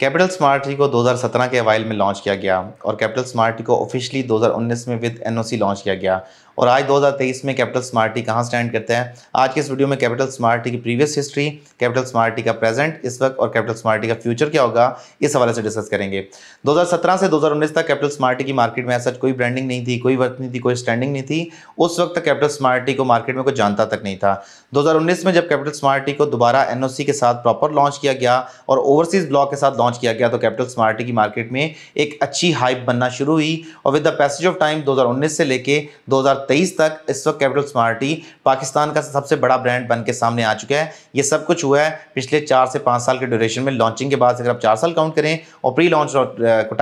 capital smart को 2017 के अवाइल में लॉन्च किया गया और कैपिटल स्मार्ट को ऑफिशियली 2019 में विद एनओसी लॉन्च किया गया और आज 2023 में कैपिटल स्मार्ट कहाँ स्टैंड करते हैं आज के इस वीडियो में कैपिटल स्मार्ट की प्रीवियस हिस्ट्री कैपिटल स्मार्ट का प्रेजेंट इस वक्त और कैपिटल स्मार्ट का फ्यूचर क्या होगा इस हवाले से डिस्कस करेंगे दो से दो तक कैपिटल स्मार्ट की मार्केट में ऐसा कोई ब्रांडिंग नहीं थी कोई वर्थ नहीं थी कोई स्टैंडिंग नहीं थी उस वक्त तक कैपिटल स्मार्ट को मार्केट में कोई जानता तक नहीं था दो में जब कैपिटल स्मार्ट को दोबारा एनओसी के साथ प्रॉपर लॉन्च किया गया और ओवरसीज ब्लॉक के साथ लॉन्च किया गया तो कैपिटल स्मार्ट की मार्केट में एक अच्छी हाइप बनना शुरू हुई और with the passage of time 2019 से लेके 2023 तक इस वक्त कैपिटल स्मार्टी पाकिस्तान का सबसे बड़ा ब्रांड बन के सामने आ चुका है ये सब कुछ हुआ है पिछले चार से पाँच साल के ड्यूरेशन में लॉन्चिंग के बाद अगर आप चार साल काउंट करें और प्री लॉन्च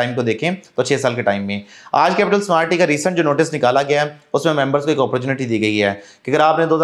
टाइम को देखें तो छः साल के टाइम में आज कैपिटल स्मार्टी का रिसेंट जो नोटिस निकाला गया है उसमें मेम्बर्स को एक अपॉर्चुनिटी दी गई है कि अगर आपने दो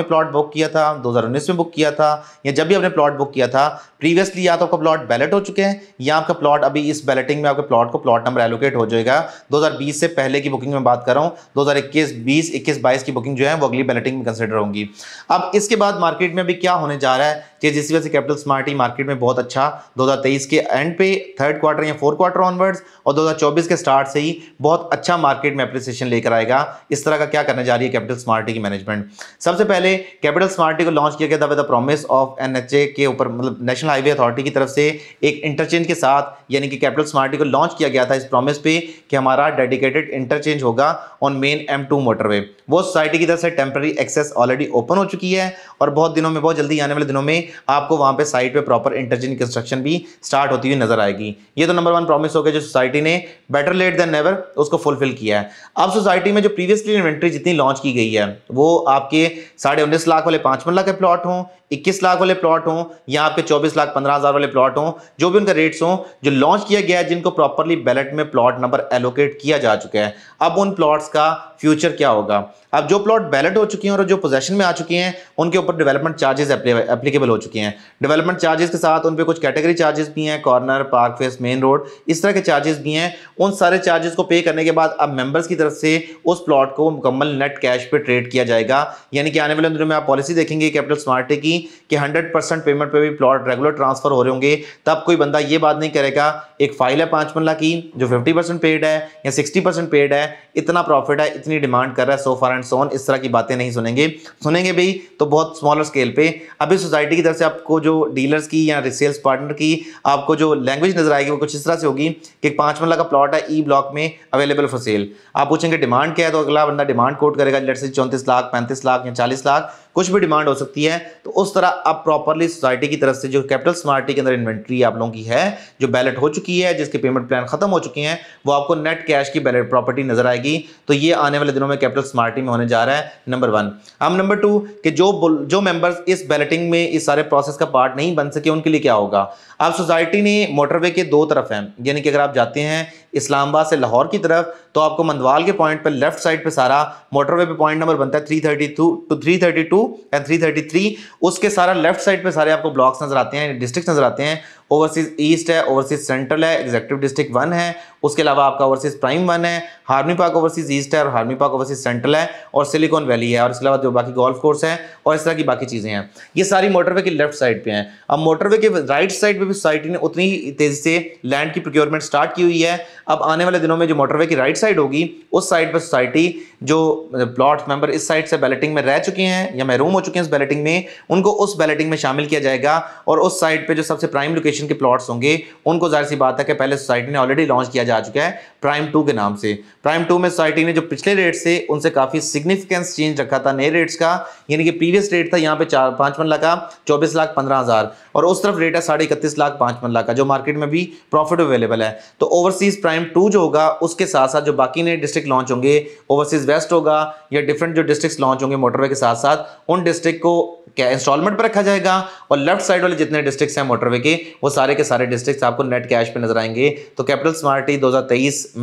में प्लॉट बुक किया था दो में बुक किया था या जब भी आपने प्लॉट बुक किया था प्रीवियसली या तो आपका प्लॉट बैलेट हो चुके है यहाँ आपका प्लॉट अभी इस बैलेटिंग में आपके प्लॉट को प्लॉट नंबर एलोकेट हो जाएगा 2020 से पहले की बुकिंग में बात कर रहा हूँ 2021 20 21 22 की बुकिंग जो है वो अगली बैलेटिंग में कंसिडर होंगी अब इसके बाद मार्केट में अभी क्या होने जा रहा है कि जिस वजह से कैपिटल स्मार्टी मार्केट में बहुत अच्छा 2023 के एंड पे थर्ड क्वार्टर या फोर्थ क्वार्टर ऑनवर्ड्स और 2024 के स्टार्ट से ही बहुत अच्छा मार्केट में अप्रिसिएशन लेकर आएगा इस तरह का क्या करने जा रही है कैपिटल स्मार्टी की मैनेजमेंट सबसे पहले कैपिटल स्मार्टी को लॉन्च किया गया था विद द प्रॉमिस ऑफ एन के ऊपर मतलब नेशनल हाईवे अथॉरिटी की तरफ से एक इंटरचेंज के साथ यानी कि कैपिटल स्मार्टी को लॉन्च किया गया था इस प्रॉमिस पे कि हमारा डेडिकेटेड इंटरचेंज होगा on main M two motorway वो सोसाइटी की तरफ से टेम्प्रेरी एक्सेस ऑलरेडी ओपन हो चुकी है और बहुत दिनों में बहुत जल्दी आने वाले दिनों में आपको वहाँ पर साइट पर प्रॉपर इंटरचेंज कंस्ट्रक्शन भी स्टार्ट होती हुई नजर आएगी ये तो नंबर वन प्रॉमिस हो गया जो सोसाइटी ने बेटर लेट देन नेवर उसको फुलफिल किया है अब सोसाइटी में जो प्रीवियसली इन्वेंट्री जितनी लॉन्च की गई है वो आपके साढ़े उन्नीस लाख वाले पाँचवन लाख के प्लॉट हों इक्कीस लाख वाले प्लॉट हों या आपके चौबीस लाख पंद्रह हज़ार वाले प्लॉट हों जो भी इन द रेट्स हों जो लॉन्च किया गया है जिनको प्रॉपरली बैलेट में प्लॉट नंबर एलोकेट किया जा चुका है अब उन प्लॉट्स का फ्यूचर क्या होगा अब जो प्लॉट बैलेट हो चुकी हैं और जो पोजेशन में आ चुकी हैं उनके ऊपर डेवलपमेंट चार्जेस एप्लीकेबल हो चुके हैं डेवलपमेंट चार्जेस के साथ उन पर कुछ कैटेगरी चार्जेस भी हैं corner park face main road इस तरह के चार्जेस भी हैं उन सारे चार्जेस को पे करने के बाद अब मेंबर्स की तरफ से उस प्लॉट को मुकम्मल नेट कैश पर ट्रेड किया जाएगा यानी कि आने वाले दिनों में आप पॉलिसी देखेंगे कैपिटल स्मार्ट की कि हंड्रेड पेमेंट पर भी प्लॉट रेगुलर ट्रांसफर हो रहे होंगे तब कोई बंदा ये बात नहीं करेगा एक फाइल है पाँच मल्ला की जो फिफ्टी परसेंट पेड है या सिक्सटी परसेंट पेड है इतना प्रॉफिट है इतनी डिमांड कर रहा है सो फार एंड सोन इस तरह की बातें नहीं सुनेंगे सुनेंगे भी तो बहुत स्मॉलर स्केल पे अभी सोसाइटी की तरफ से आपको जो डीलर्स की या रिसेल्स पार्टनर की आपको जो लैंग्वेज नजर आएगी वो कुछ इस तरह से होगी कि पाँच मल्ला का प्लॉट है ई ब्लॉक में अवेलेबल फॉर सेल आप पूछेंगे डिमांड क्या है तो अगला बंदा डिमांड कोट करेगा लेट से चौंतीस लाख पैंतीस लाख या चालीस लाख कुछ भी डिमांड हो सकती है तो उस तरह आप प्रॉपरली सोसाइटी की तरफ से जो कैपिटल स्मार्टी के अंदर इन्वेंट्री आप लोगों की हुई है जो बैलेट हो चुकी है जिसके पेमेंट प्लान खत्म हो चुके हैं वो आपको नेट कैश की बैलेट प्रॉपर्टी नजर आएगी तो ये आने वाले दिनों में कैपिटल स्मार्टी में होने जा रहा है नंबर वन अब नंबर टू कि जो जो मेंबर्स इस बैलेटिंग में इस सारे प्रोसेस का पार्ट नहीं बन सके उनके लिए क्या होगा अब सोसाइटी ने मोटरवे के दो तरफ हैं यानी कि अगर आप जाते हैं इस्लामाबाद से लाहौर की तरफ तो आपको मंदवाल के पॉइंट पर लेफ्ट साइड पे सारा मोटरवे पे पॉइंट नंबर बनता है three thirty two two three thirty two and three thirty three उसके सारा लेफ्ट साइड पे सारे आपको ब्लॉक्स नजर आते हैं डिस्ट्रिक्ट नजर आते हैं ओवरसीज ईस्ट है ओवरसीज सेंट्रल है एग्जेक्टिव डिस्ट्रिक्ट वन है उसके अलावा आपका ओवरसीज प्राइम वन है हार्मी पार्क ओवरसीज ईस्ट है और हार्मी पार्क ओवरसीज सेंट्रल है और सिलिकॉन वैली है और इसके अलावा जो बाकी गोल्फ कोर्स है और इस तरह की बाकी चीज़ें हैं ये सारी मोटरवे की लेफ्ट साइड पे हैं अब मोटरवे के राइट साइड पर भी सोसाइटी ने उतनी तेज़ी से लैंड की प्रोक्योरमेंट स्टार्ट की हुई है अब आने वाले दिनों में जो मोटरवे की राइट साइड होगी उस साइड पर सोसाइटी जो प्लॉट मतलब मेंबर इस साइड से बैलेटिंग में रह चुके हैं या महरूम हो चुके हैं इस बैलेटिंग में उनको उस बैलेटिंग में शामिल किया जाएगा और उस साइड पर जो सबसे प्राइम लोकेशन के प्लॉट्स होंगे उनको जाहिर सी बात है कि पहले सोसाइटी ने ऑलरेडी लॉन्च किया जा चुका है प्राइम टू के नाम से प्राइम टू में सोसाइटी ने जो पिछले रेट से उनसे काफ़ी सिग्निफिकेंस चेंज रखा था नए रेट्स का यानी कि प्रीवियस रेट था यहाँ पे चार पांच मन का चौबीस लाख पंद्रह हज़ार और उस तरफ रेट है साढ़े इकतीस लाख पांच मन का जो मार्केट में भी प्रॉफिट अवेलेबल है तो ओवरसीज प्राइम प्राइम टू जो होगा उसके साथ साथ जो बाकी नए डिस्ट्रिक्ट लॉन्च होंगे ओवरसीज वेस्ट होगा या डिफरेंट जो डिस्ट्रिक्ट लॉन्च होंगे मोटरवे के साथ साथ उन डिस्ट्रिक्ट को क्या इंस्टॉलमेंट पर रखा जाएगा और लेफ्ट साइड वाले जितने डिस्ट्रिक्ट हैं मोटरवे के वो सारे के सारे डिस्ट्रिक्ट आपको नेट कैश पर नजर आएंगे तो कैपिटल स्मार्टी दो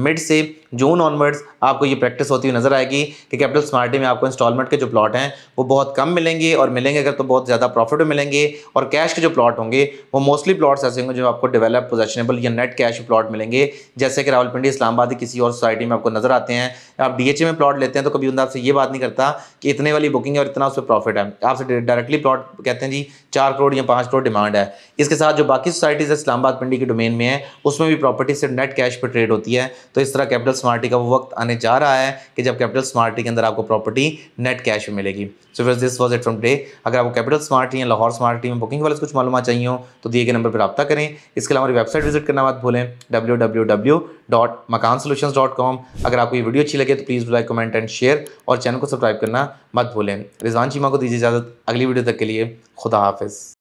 मिड से जून ऑनवर्ड्स आपको ये प्रैक्टिस होती हुई नजर आएगी कि कैपिटल स्मार्टी में आपको इंस्टॉलमेंट के जो प्लॉट हैं वो बहुत कम मिलेंगे और मिलेंगे अगर तो बहुत ज़्यादा प्रॉफिट में मिलेंगे और कैश के जो प्लॉट होंगे वो मोस्टली प्लॉट्स ऐसे होंगे जो आपको डेवलप पोजेशनेबल या नेट कैश प्लॉट मिलेंगे जैसे जैसे कि रावलपिंडी इस्लामाबाद किसी और सोसाइटी में आपको नजर आते हैं आप डीएचए में प्लॉट लेते हैं तो कभी उनसे आपसे ये बात नहीं करता कि इतने वाली बुकिंग है और इतना उस पर प्रॉफिट है आपसे डायरेक्टली प्लॉट कहते हैं जी चार करोड़ या पाँच करोड़ डिमांड है इसके साथ जो बाकी सोसाइटीज़ है इस्लामाबाद पिंडी के डोमेन में है उसमें भी प्रॉपर्टी सिर्फ नेट कैश पर ट्रेड होती है तो इस तरह कैपिटल स्मार्टी का वो वक्त आने जा रहा है कि जब कैपिटल स्मार्टी के अंदर आपको प्रॉपर्टी नेट कैश में मिलेगी so friends this was it from the अगर आपको कैपिटल स्मार्ट या लाहौर स्मार्ट टी में बुकिंग वाले कुछ मालूम चाहिए हो तो दिए गए नंबर पर रब्ता करें इसके अलावा हमारी वेबसाइट विजिट करना बात भूलें W W W dot Makaan dot com अगर आपको ये वीडियो अच्छी लगे तो please like comment and share और चैनल को सब्सक्राइब करना मत भूलें रिजवान चीमा को दीजिए इजाज़त अगली वीडियो तक के लिए खुदा हाफिज़